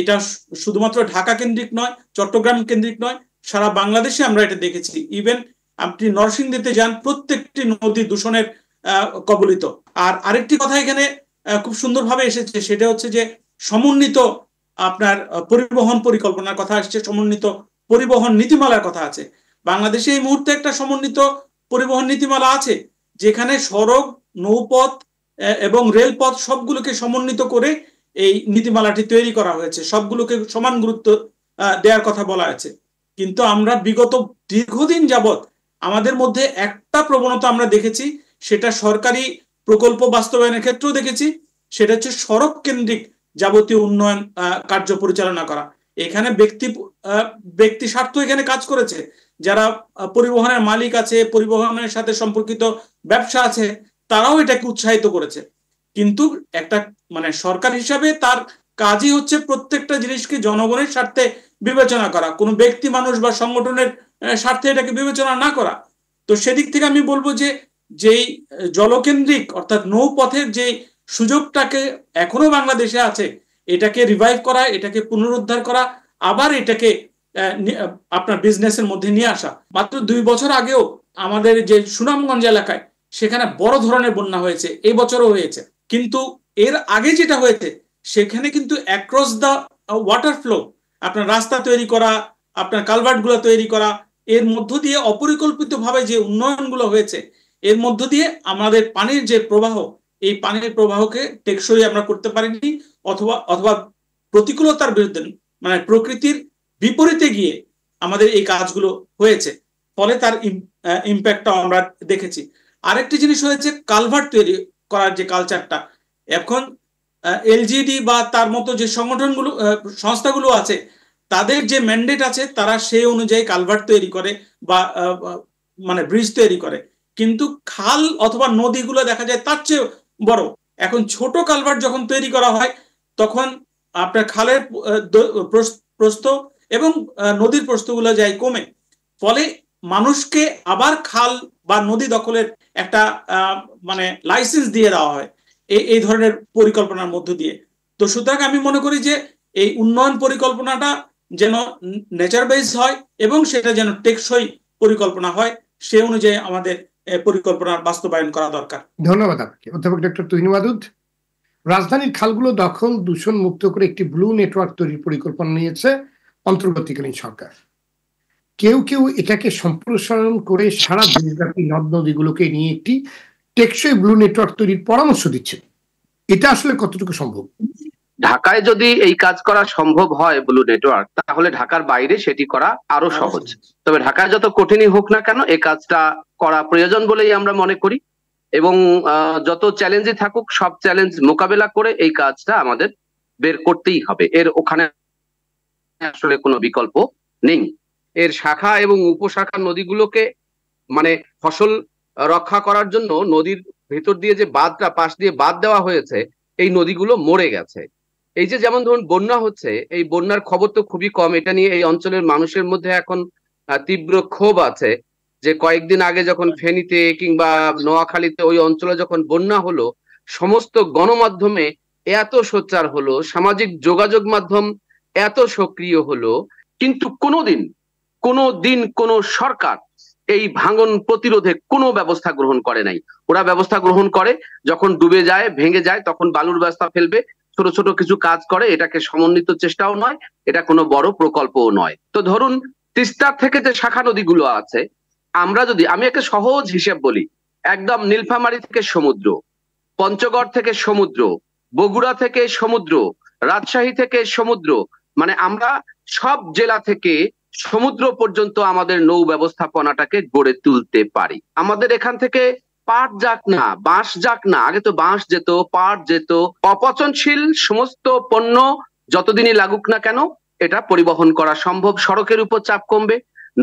এটা শুধুমাত্র ঢাকা কেন্দ্রিক নয় চট্টগ্রাম কেন্দ্রিক নয় সারা বাংলাদেশে আমরা এটা দেখেছি ইভেন আপনি নরসিংদীতে যান প্রত্যেকটি নদী দূষণের কবলিত আর আরেকটি কথা এখানে খুব সুন্দরভাবে এসেছে সেটা হচ্ছে যে সমন্বিত আপনার পরিবহন পরিকল্পনার কথা আসছে সমন্বিত পরিবহন নীতিমালার কথা আছে বাংলাদেশে এই মুহূর্তে একটা সমন্বিত পরিবহন নীতিমালা আছে যেখানে সড়ক নৌপথ এবং রেলপথ সবগুলোকে সমন্বিত করে এই নীতিমালাটি তৈরি করা হয়েছে সবগুলোকে সমান গুরুত্ব দেওয়ার কথা বলা আছে কিন্তু আমরা বিগত দীর্ঘদিন যাবৎ আমাদের মধ্যে একটা প্রবণতা আমরা দেখেছি সেটা সরকারি প্রকল্প বাস্তবায়নের ক্ষেত্রেও দেখেছি সেটা হচ্ছে সড়ক কেন্দ্রিক যাবতীয় উন্নয়ন কার্য পরিচালনা করা এখানে ব্যক্তি ব্যক্তি স্বার্থ এখানে কাজ করেছে যারা পরিবহনের মালিক আছে পরিবহনের সাথে সম্পর্কিত ব্যবসা আছে তারাও এটাকে উৎসাহিত করেছে কিন্তু একটা মানে সরকার হিসাবে তার কাজই হচ্ছে প্রত্যেকটা জিনিসকে জনগণের স্বার্থে বিবেচনা করা কোনো ব্যক্তি মানুষ বা সংগঠনের স্বার্থে এটাকে বিবেচনা না করা তো সেদিক থেকে আমি বলবো যে যেই জলকেন্দ্রিক অর্থাৎ নৌপথের যে সুযোগটাকে এখনো বাংলাদেশে আছে এটাকে রিভাইভ করা এটাকে পুনরুদ্ধার করা আবার এটাকে আপনার বিজনেসের মধ্যে নিয়ে আসা মাত্র দুই বছর আগেও আমাদের যে সুনামগঞ্জ এলাকায় সেখানে বড় ধরনের বন্যা হয়েছে এবছরও হয়েছে কিন্তু এর আগে যেটা হয়েছে সেখানে কিন্তু অ্যাক্রস দ্য ওয়াটার ফ্লো আপনার রাস্তা তৈরি করা আপনার কালভার্টগুলো তৈরি করা এর মধ্য দিয়ে অপরিকল্পিতভাবে যে উন্নয়নগুলো হয়েছে এর মধ্য দিয়ে আমাদের পানির যে প্রবাহ এই পানির প্রবাহকে টেকসই আমরা করতে পারিনি অথবা অথবা প্রতিকূলতার বিরুদ্ধে মানে প্রকৃতির বিপরীতে গিয়ে আমাদের এই কাজগুলো হয়েছে ফলে তার ইম্প্যাক্টটাও আমরা দেখেছি আরেকটি জিনিস হয়েছে কালভার্ট তৈরি করার যে কালচারটা এখন এলজিডি বা তার মতো যে সংগঠনগুলো সংস্থাগুলো আছে তাদের যে ম্যান্ডেট আছে তারা সেই অনুযায়ী কালভার্ট তৈরি করে বা মানে ব্রিজ তৈরি করে কিন্তু খাল অথবা নদীগুলো দেখা যায় তার চেয়ে বড় এখন ছোট কালভার্ট যখন তৈরি করা হয় তখন আপনার খালের প্রস্থ এবং নদীর প্রস্থগুলো যায় কমে ফলে মানুষকে আবার খাল বা নদী দখলের একটা মানে লাইসেন্স দিয়ে দেওয়া হয় এই এই ধরনের পরিকল্পনার মধ্য দিয়ে তো সুতরাং আমি মনে করি যে এই উন্নয়ন পরিকল্পনাটা যেন নেচার বেস হয় এবং সেটা যেন টেকসই পরিকল্পনা হয় সে অনুযায়ী আমাদের পরিকল্পনার বাস্তবায়ন করা দরকার ধন্যবাদ আপনাকে অধ্যাপক ডক্টর তুহিনুমাদুদ রাজধানীর খালগুলো দখল দূষণ মুক্ত করে একটি ব্লু নেটওয়ার্ক তৈরির পরিকল্পনা নিয়েছে অন্তর্বর্তীকালীন সরকার কেউ কেউ এটাকে সম্প্রসারণ করে সারা দেশব্যাপী নদ নদীগুলোকে নিয়ে একটি টেকসই ব্লু নেটওয়ার্ক তৈরির পরামর্শ দিচ্ছে এটা আসলে কতটুকু সম্ভব ঢাকায় যদি এই কাজ করা সম্ভব হয় ব্লু নেটওয়ার্ক তাহলে ঢাকার বাইরে সেটি করা আরো সহজ তবে ঢাকায় যত কঠিনই হোক না কেন এই কাজটা করা প্রয়োজন বলেই আমরা মনে করি এবং যত চ্যালেঞ্জই থাকুক সব চ্যালেঞ্জ মোকাবেলা করে এই কাজটা আমাদের বের করতেই হবে এর ওখানে আসলে কোনো বিকল্প নেই এর শাখা এবং উপশাখা নদীগুলোকে মানে ফসল রক্ষা করার জন্য নদীর ভেতর দিয়ে যে বাঁধটা পাশ দিয়ে বাদ দেওয়া হয়েছে এই নদীগুলো মরে গেছে এই যে যেমন ধরুন বন্যা হচ্ছে এই বন্যার খবর তো খুবই কম এটা নিয়ে এই অঞ্চলের মানুষের মধ্যে এখন তীব্র ক্ষোভ আছে যে কয়েকদিন আগে যখন ফেনীতে কিংবা নোয়াখালীতে ওই অঞ্চলে যখন বন্যা হলো সমস্ত গণমাধ্যমে এত সোচ্চার হলো সামাজিক যোগাযোগ মাধ্যম এত সক্রিয় হলো কিন্তু কোনোদিন কোনো দিন কোনো সরকার এই ভাঙন প্রতিরোধে কোনো ব্যবস্থা গ্রহণ করে নাই ওরা ব্যবস্থা গ্রহণ করে যখন ডুবে যায় ভেঙে যায় তখন বালুর ব্যবস্থা ফেলবে ছোট ছোট কিছু কাজ করে এটাকে সমন্বিত চেষ্টাও নয় এটা কোনো বড় প্রকল্পও নয় তো ধরুন তিস্তার থেকে যে শাখা নদীগুলো আছে আমরা যদি আমি একটা সহজ হিসেব বলি একদম নীলফামারি থেকে সমুদ্র পঞ্চগড় থেকে সমুদ্র বগুড়া থেকে সমুদ্র রাজশাহী থেকে সমুদ্র মানে আমরা সব জেলা থেকে সমুদ্র পর্যন্ত আমাদের নৌ ব্যবস্থাপনাটাকে গড়ে তুলতে পারি আমাদের এখান থেকে পাট যাক না বাঁশ যাক না আগে তো বাঁশ যেত পাট যেত অপচনশীল সমস্ত পণ্য যতদিনই লাগুক না কেন এটা পরিবহন করা সম্ভব সড়কের উপর চাপ কমবে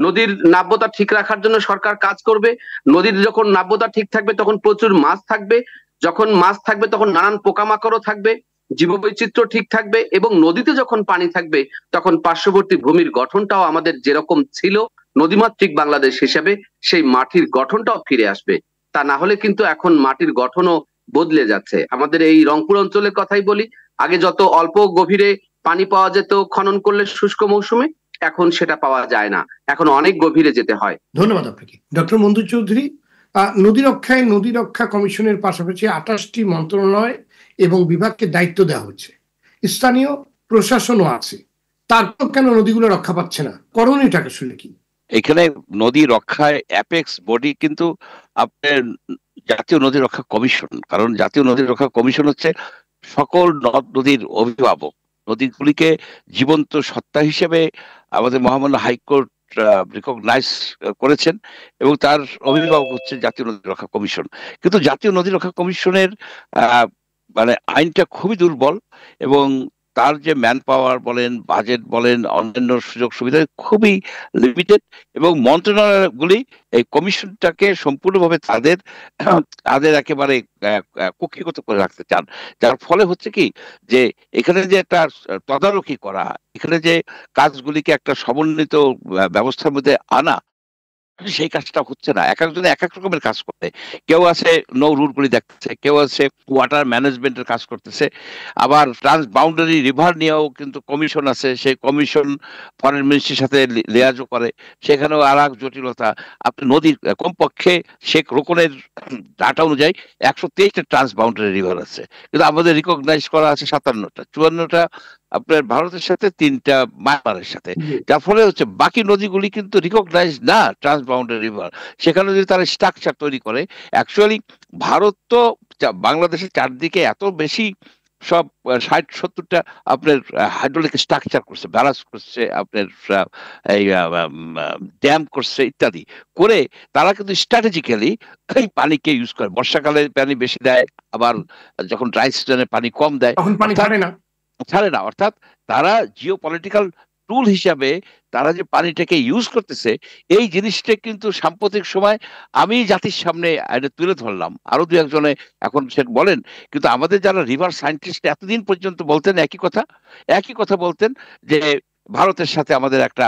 নদীর নাব্যতা ঠিক রাখার জন্য সরকার কাজ করবে নদীর যখন নাব্যতা ঠিক থাকবে তখন প্রচুর মাছ থাকবে যখন মাছ থাকবে তখন নানান পোকামাকড়ও থাকবে জীববৈচিত্র্য ঠিক থাকবে এবং নদীতে যখন পানি থাকবে তখন পার্শ্ববর্তী ভূমির গঠনটাও আমাদের যেরকম ছিল নদীমাতৃক বাংলাদেশ হিসাবে সেই মাটির গঠনটাও ফিরে আসবে তা না হলে কিন্তু এখন মাটির গঠনও বদলে যাচ্ছে আমাদের এই রংপুর অঞ্চলের কথাই বলি আগে যত অল্প গভীরে পানি পাওয়া যেত খনন করলে শুষ্ক মৌসুমে এখন সেটা পাওয়া যায় না এখন অনেক গভীরে যেতে হয় ধন্যবাদ আপনাকে ডক্টর মন্দু চৌধুরী নদী রক্ষায় নদী রক্ষা কমিশনের পাশাপাশি আঠাশটি মন্ত্রণালয় এবং বিভাগকে দায়িত্ব দেওয়া হচ্ছে স্থানীয় প্রশাসনও আছে তারপর কেন নদীগুলো রক্ষা পাচ্ছে না করণীয়টা আসলে কি এখানে নদী রক্ষায় অ্যাপেক্স বডি কিন্তু আপনার জাতীয় নদী রক্ষা কমিশন কারণ জাতীয় নদী রক্ষা কমিশন হচ্ছে সকল নদ নদীর অভিভাবক নদীগুলিকে জীবন্ত সত্তা হিসেবে আমাদের মহামান্য হাইকোর্ট রিকগনাইজ করেছেন এবং তার অভিভাবক হচ্ছে জাতীয় নদী রক্ষা কমিশন কিন্তু জাতীয় নদী রক্ষা কমিশনের মানে আইনটা খুবই দুর্বল এবং তার যে ম্যান পাওয়ার বলেন বাজেট বলেন অন্যান্য সুযোগ সুবিধা খুবই লিমিটেড এবং মন্ত্রণালয়গুলি এই কমিশনটাকে সম্পূর্ণভাবে তাদের তাদের একেবারে কক্ষিগত করে রাখতে চান যার ফলে হচ্ছে কি যে এখানে যে একটা তদারকি করা এখানে যে কাজগুলিকে একটা সমন্বিত ব্যবস্থার মধ্যে আনা সেই কাজটা হচ্ছে না এক একজন এক এক রকমের কাজ করতে কেউ আছে নৌ রুটগুলি দেখতেছে কেউ আছে ওয়াটার ম্যানেজমেন্টের কাজ করতেছে আবার ট্রান্স বাউন্ডারি রিভার নিয়েও কিন্তু কমিশন আছে সেই কমিশন ফরেন মিনিস্ট্রির সাথে লেয়াজও করে সেখানেও আর এক জটিলতা আপনি নদীর কমপক্ষে শেখ রোকনের ডাটা অনুযায়ী একশো তেইশটা ট্রান্স বাউন্ডারি রিভার আছে কিন্তু আমাদের রিকগনাইজ করা আছে সাতান্নটা চুয়ান্নটা আপনার ভারতের সাথে তিনটা মায়ানমারের সাথে যার ফলে হচ্ছে বাকি নদীগুলি কিন্তু রিকগনাইজ না ট্রান্সবাউন্ডারি রিভার সেখানে যদি তারা স্ট্রাকচার তৈরি করে অ্যাকচুয়ালি ভারত তো বাংলাদেশের চারদিকে এত বেশি সব ষাট সত্তরটা আপনার হাইড্রোলিক স্ট্রাকচার করছে ব্যালান্স করছে আপনার এই ড্যাম করছে ইত্যাদি করে তারা কিন্তু স্ট্র্যাটেজিক্যালি এই পানিকে ইউজ করে বর্ষাকালে পানি বেশি দেয় আবার যখন ড্রাই সিজনে পানি কম দেয় পানি না ছাড়ে না অর্থাৎ তারা জিও পলিটিক্যাল টুল হিসাবে তারা যে পানিটাকে ইউজ করতেছে এই জিনিসটা কিন্তু সাম্প্রতিক সময় আমি জাতির সামনে তুলে ধরলাম আরো দু একজনে এখন সে বলেন কিন্তু আমাদের যারা রিভার সায়েন্টিস্ট এতদিন পর্যন্ত বলতেন একই কথা একই কথা বলতেন যে ভারতের সাথে আমাদের একটা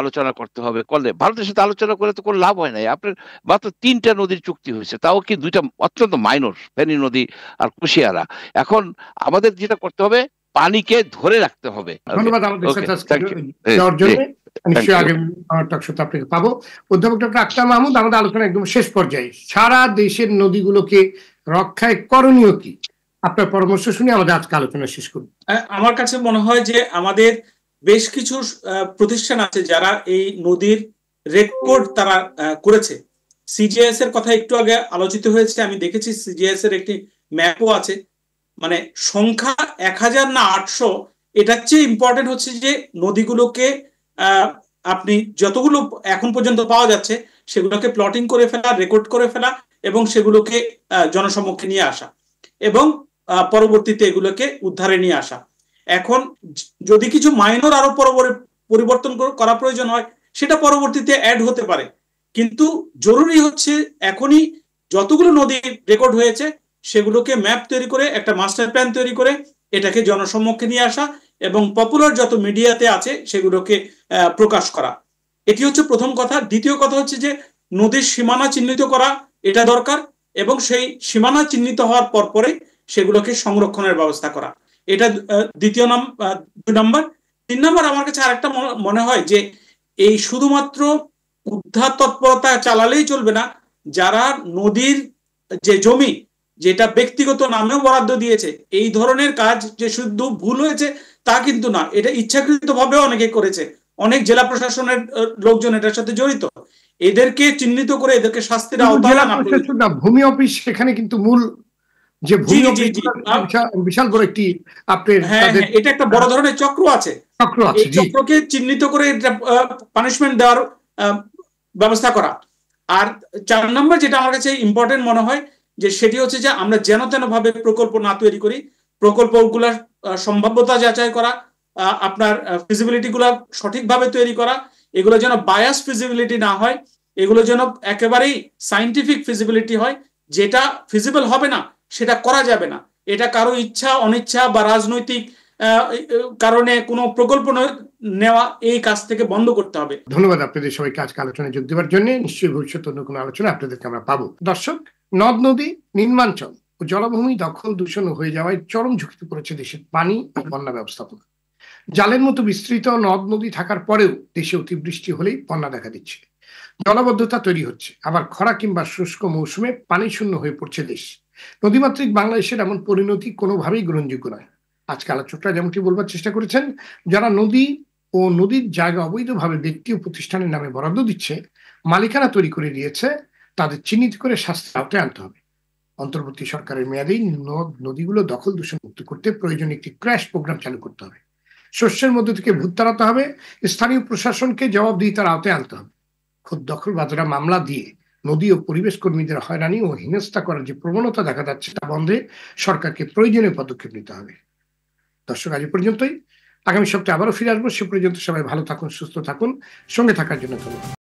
আলোচনা করতে হবে করলে ভারতের সাথে আলোচনা করে তো কোনো লাভ হয় নাই আপনার মাত্র তিনটা নদীর চুক্তি হয়েছে তাও কি দুইটা অত্যন্ত মাইনর ফেনী নদী আর কুশিয়ারা এখন আমাদের যেটা করতে হবে পানিকে ধরে রাখতে হবে ধন্যবাদ আমাদের যাওয়ার পাবো অধ্যাপক ডক্টর আক্তার মাহমুদ আমাদের আলোচনা একদম শেষ পর্যায়ে সারা দেশের নদীগুলোকে রক্ষায় করণীয় কি আপনার পরামর্শ শুনে আমাদের আজকে আলোচনা শেষ করুন আমার কাছে মনে হয় যে আমাদের বেশ কিছু প্রতিষ্ঠান আছে যারা এই নদীর রেকর্ড তারা করেছে সিজিএস এর কথা একটু আগে আলোচিত হয়েছে আমি দেখেছি সিজিএস এর একটি ম্যাপও আছে মানে সংখ্যা এক হাজার না আটশো এটার চেয়ে ইম্পর্টেন্ট হচ্ছে যে নদীগুলোকে আপনি যতগুলো এখন পর্যন্ত পাওয়া যাচ্ছে সেগুলোকে প্লটিং করে ফেলা রেকর্ড করে ফেলা এবং সেগুলোকে জনসম্মুখে নিয়ে আসা এবং পরবর্তীতে এগুলোকে উদ্ধারে নিয়ে আসা এখন যদি কিছু মাইনর আরো পরিবর্তন করা প্রয়োজন হয় সেটা পরবর্তীতে অ্যাড হতে পারে কিন্তু জরুরি হচ্ছে এখনই যতগুলো নদী রেকর্ড হয়েছে সেগুলোকে ম্যাপ তৈরি করে একটা মাস্টার প্ল্যান তৈরি করে এটাকে জনসম্মুখে নিয়ে আসা এবং পপুলার যত মিডিয়াতে আছে সেগুলোকে প্রকাশ করা এটি হচ্ছে প্রথম কথা দ্বিতীয় কথা হচ্ছে যে নদীর সীমানা চিহ্নিত করা এটা দরকার এবং সেই সীমানা চিহ্নিত হওয়ার পর পরে সেগুলোকে সংরক্ষণের ব্যবস্থা করা এটা দ্বিতীয় নাম দুই নম্বর তিন নম্বর আমার কাছে আরেকটা মনে হয় যে এই শুধুমাত্র উদ্ধার তৎপরতা চালালেই চলবে না যারা নদীর যে জমি যেটা ব্যক্তিগত নামেও বরাদ্দ দিয়েছে এই ধরনের কাজ যে শুধু ভুল হয়েছে তা কিন্তু না এটা ইচ্ছাকৃত ইচ্ছাকৃতভাবে অনেকে করেছে অনেক জেলা প্রশাসনের লোকজন এটার সাথে জড়িত এদেরকে চিহ্নিত করে এদেরকে শাস্তির আওতায় ভূমি অফিস সেখানে কিন্তু মূল যে বিশাল বড় একটি আপনার হ্যাঁ, হ্যাঁ এটা একটা বড় ধরনের চক্র আছে চক্রকে চিহ্নিত করে এটা পানিশমেন্ট দেওয়ার ব্যবস্থা করা আর চার নম্বর যেটা আমার কাছে ইম্পর্টেন্ট মনে হয় যে সেটি হচ্ছে যে আমরা যেন তেনভাবে প্রকল্প না তৈরি করি প্রকল্পগুলোর সম্ভাব্যতা যাচাই করা আপনার ফিজিবিলিটি গুলা সঠিকভাবে তৈরি করা এগুলো যেন বায়াস ফিজিবিলিটি না হয় এগুলো যেন একেবারেই সাইন্টিফিক ফিজিবিলিটি হয় যেটা ফিজিবল হবে না সেটা করা যাবে না এটা কারো ইচ্ছা অনিচ্ছা বা রাজনৈতিক কারণে কোনো প্রকল্প নেওয়া এই কাজ থেকে বন্ধ করতে হবে ধন্যবাদ আপনাদের সবাইকে আজকে আলোচনায় যোগ দেওয়ার জন্য নিশ্চয়ই ভবিষ্যতে অন্য কোনো আলোচনা আপনাদেরকে আমরা পাবো দর্শক নদ নদী নির্মাঞ্চল ও জলাভূমি দখল দূষণ হয়ে যাওয়ায় চরম ঝুঁকিতে পড়েছে দেশের পানি ও বন্যা ব্যবস্থাপনা জালের মতো বিস্তৃত নদ নদী থাকার পরেও দেশে অতিবৃষ্টি হলেই বন্যা দেখা দিচ্ছে জলবদ্ধতা তৈরি হচ্ছে আবার খরা কিংবা শুষ্ক মৌসুমে পানি শূন্য হয়ে পড়ছে দেশ নদীমাতৃক বাংলাদেশের এমন পরিণতি কোনোভাবেই গ্রহণযোগ্য নয় আজকে আলোচকরা যেমনটি বলবার চেষ্টা করেছেন যারা নদী ও নদীর জায়গা অবৈধভাবে ব্যক্তি ও প্রতিষ্ঠানের নামে বরাদ্দ দিচ্ছে মালিকানা তৈরি করে দিয়েছে তাদের চিহ্নিত করে শাস্তির আওতায় আনতে হবে অন্তর্বর্তী সরকারের মেয়াদেই নদীগুলো দখল দূষণ মুক্ত করতে প্রয়োজন একটি ক্র্যাশ প্রোগ্রাম চালু করতে হবে শস্যের মধ্যে থেকে ভূত তাড়াতে হবে স্থানীয় প্রশাসনকে জবাব দিয়ে তার আওতায় আনতে হবে খোদ বাজারা মামলা দিয়ে নদী ও পরিবেশ কর্মীদের হয়রানি ও হিনস্থা করার যে প্রবণতা দেখা যাচ্ছে তা বন্ধে সরকারকে প্রয়োজনীয় পদক্ষেপ নিতে হবে দর্শক আজ পর্যন্তই আগামী সপ্তাহে আবারও ফিরে আসবো সে পর্যন্ত সবাই ভালো থাকুন সুস্থ থাকুন সঙ্গে থাকার জন্য ধন্যবাদ